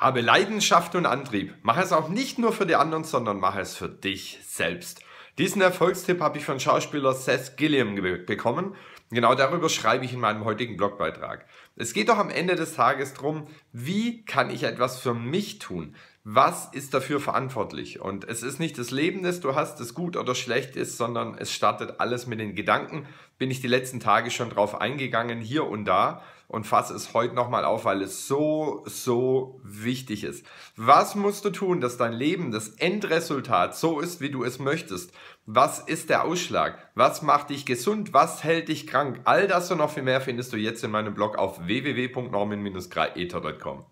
Habe Leidenschaft und Antrieb. Mach es auch nicht nur für die anderen, sondern mach es für dich selbst. Diesen Erfolgstipp habe ich von Schauspieler Seth Gilliam bekommen. Genau darüber schreibe ich in meinem heutigen Blogbeitrag. Es geht doch am Ende des Tages darum, wie kann ich etwas für mich tun? was ist dafür verantwortlich? Und es ist nicht das Leben, das du hast, das gut oder schlecht ist, sondern es startet alles mit den Gedanken. Bin ich die letzten Tage schon drauf eingegangen, hier und da und fasse es heute nochmal auf, weil es so, so wichtig ist. Was musst du tun, dass dein Leben, das Endresultat so ist, wie du es möchtest? Was ist der Ausschlag? Was macht dich gesund? Was hält dich krank? All das und noch viel mehr findest du jetzt in meinem Blog auf www.norman-greiter.com.